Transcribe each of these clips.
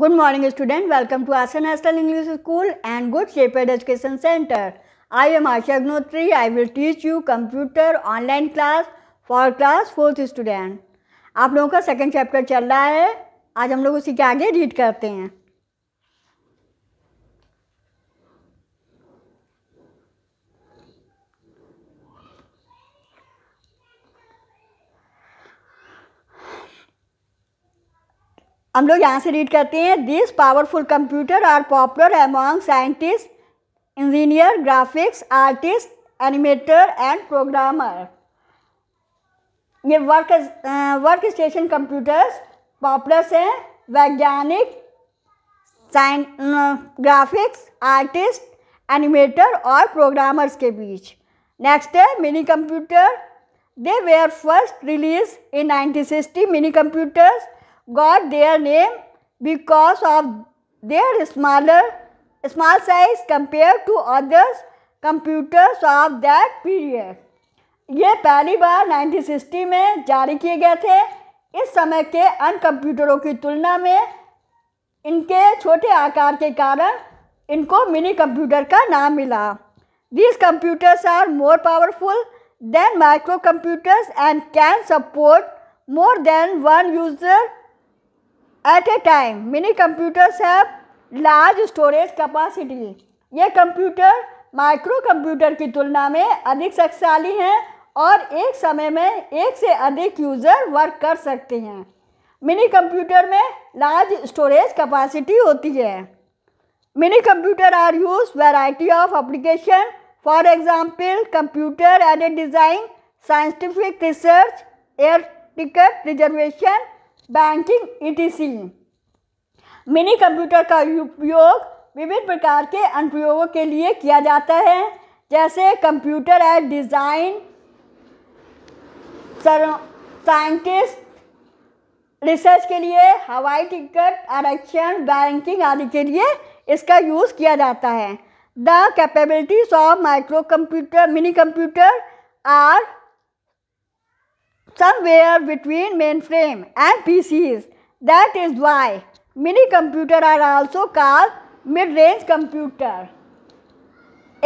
Good morning student welcome to Aasan national English school and good shepherd education centre I am Asha Agnihotri I will teach you computer online class for class fourth student आप लोगों का second chapter चल रहा है आज हम लोग उसी के आगे रीड करते हैं हम लोग यहाँ से रीड करते हैं this powerful computer are popular among scientist engineer graphics artist animator and programmer ये work work station computers populars हैं वैज्ञानिक ग्राफिक्स आर्टिस्ट एनिमेटर और प्रोग्रामर्स के बीच नेक्स्ट है mini computer they were first release in 1960 mini computers got their name because of their smaller small size compared to others computers of that period. ये पहली बार 1960 में जारी किए गए थे इस समय के अन्य कंप्यूटरों की तुलना में इनके छोटे आकार के कारण इनको मिनी कंप्यूटर का नाम मिला these computers are more powerful than micro computers and can support more than one user at a time mini computers have large storage capacity ये कंप्यूटर माइक्रो कंप्यूटर की तुलना में अधिक शक्तिशाली हैं और एक समय में एक से अधिक यूज़र वर्क कर सकते हैं मिनी कंप्यूटर में लार्ज स्टोरेज कैपेसिटी होती है mini computer are use variety of application for example computer aided design scientific research air ticket reservation banking etc mini computer का उपयोग विभिन्न प्रकार के अनुप्रयोगों के लिए किया जाता है जैसे computer aid design scientist research के लिए हवाई टिकट आरक्षण बैंकिंग आदि के लिए इसका यूज़ किया जाता है the capabilities of micro computer mini computer are somewhere between mainframe and PCs. That is why mini computer are also called mid-range computer.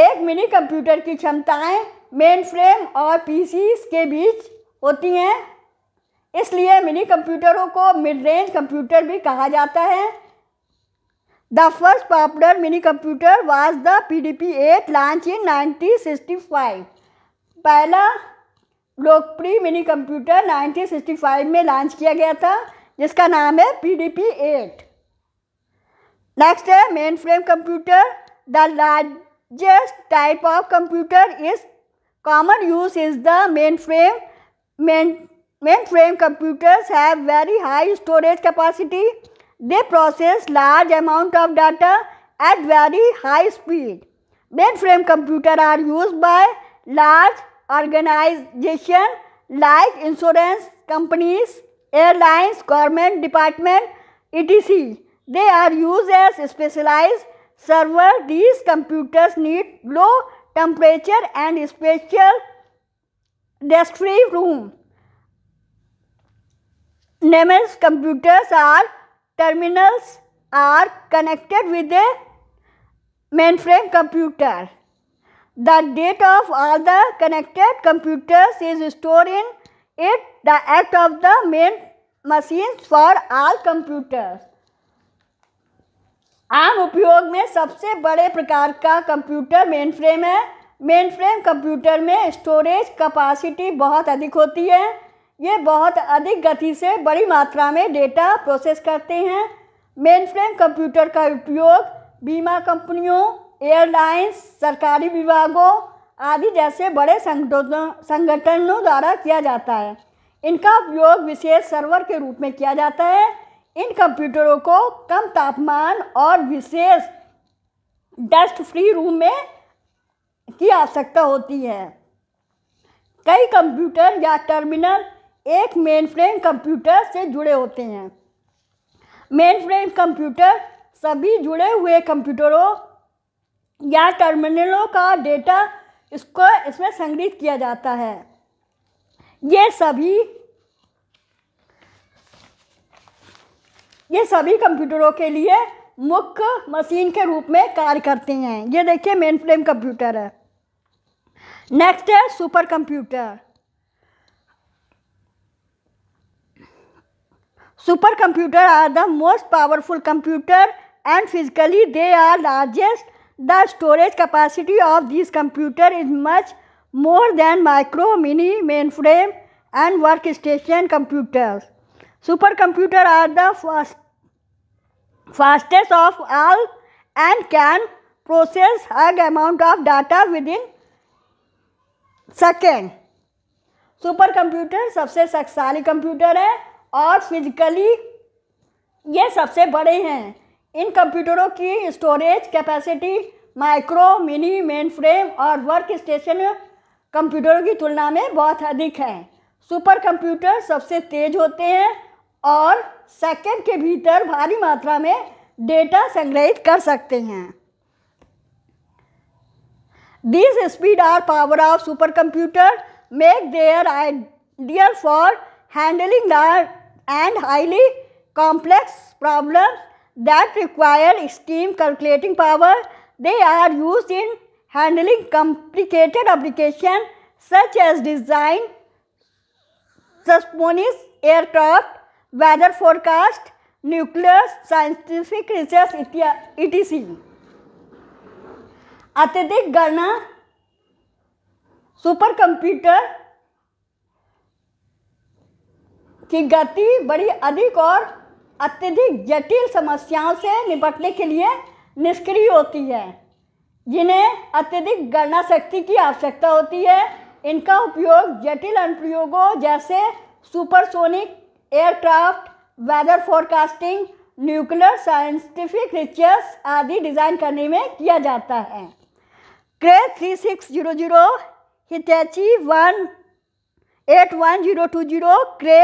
एक मिनी कंप्यूटर की क्षमताएं मेन फ्रेम और पीसीस के बीच होती हैं इसलिए मिनी कंप्यूटरों को मिड रेंज कंप्यूटर भी कहा जाता है the first popular mini computer was the P D P eight launch in 1965 पहला लोकप्रिय मिनी कंप्यूटर 1965 में लॉन्च किया गया था जिसका नाम है P D P eight next है main frame computer the largest type of computer is common use is the main frame main frame computers have very high storage capacity they process large amount of data at very high speed main frame computer are use by large organization like insurance companies, airlines, government department, etc. They are used as specialized server. These computers need low temperature and special desk-free room. Numerous computers are terminals are connected with a mainframe computer. The data of all the connected computers is stored in it the act of the main machines for all computers. आम उपयोग में सबसे बड़े प्रकार का computer main frame है main frame computer में storage capacity बहुत अधिक होती है ये बहुत अधिक गति से बड़ी मात्रा में डेटा प्रोसेस करते हैं मेन फ्रेम कंप्यूटर का उपयोग बीमा कंपनियों एयरलाइंस सरकारी विभागों आदि जैसे बड़े संगठनों द्वारा किया जाता है इनका उपयोग विशेष सर्वर के रूप में किया जाता है इन कंप्यूटरों को कम तापमान और विशेष डस्ट फ्री रूम में की आवश्यकता होती है कई कंप्यूटर या टर्मिनल एक मेन फ्रेम कंप्यूटर से जुड़े होते हैं मेन फ्रेम कंप्यूटर सभी जुड़े हुए कंप्यूटरों या टर्मिनलों का डेटा इसको इसमें संग्रहित किया जाता है ये सभी ये सभी कंप्यूटरों के लिए मुख्य मशीन के रूप में कार्य करते हैं ये देखिए मेन फ्रेम कंप्यूटर है नेक्स्ट है super computer super computer are the most powerful computer and physically they are largest the storage capacity of this computer is much more than micro mini main frame and work station computer super computer are the first fastest of all and can process huge amount of data with in second super computer सबसे शक्तिशाली computer है और physically ये सबसे बड़े हैं इन कंप्यूटरों की storage capacity micro mini main frame और वर्क स्टेशन कंप्यूटरों की तुलना में बहुत अधिक है सुपर कंप्यूटर सबसे तेज होते हैं और सेकंड के भीतर भारी मात्रा में डेटा संग्रहित कर सकते हैं this speed are power of super computer make their ideal for handling large and highly complex problems that require extreme calculating power. They are used in handling complicated application such as design, subsonic aircraft, weather forecast, nuclear scientific research, etc. अत्यधिक गणना super computer की गति बड़ी अधिक और अत्यधिक जटिल समस्याओं से निपटने के लिए निष्क्रिय होती है जिन्हें अत्यधिक गणना शक्ति की आवश्यकता होती है इनका उपयोग जटिल अनुप्रयोगों जैसे supersonic aircraft weather forecasting nuclear scientific research आदि डिज़ाइन करने में किया जाता है Cray three six zero zero Hitachi one eight one zero two zero Cray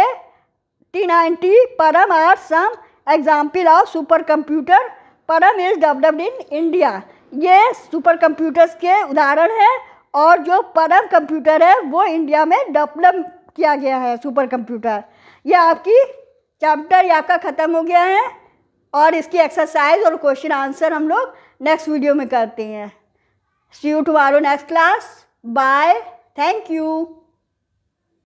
T Param are some example of super computer Param is developed in India ये super computers के उदाहरण है और जो परम कंप्यूटर है वो इंडिया में डेवलप किया गया है सुपर कंप्यूटर ये आपकी चैप्टर या का ख़त्म हो गया है और इसकी एक्सरसाइज और क्वेश्चन आंसर हम लोग नेक्स्ट वीडियो में करते हैं see you tomorrow next class bye thank you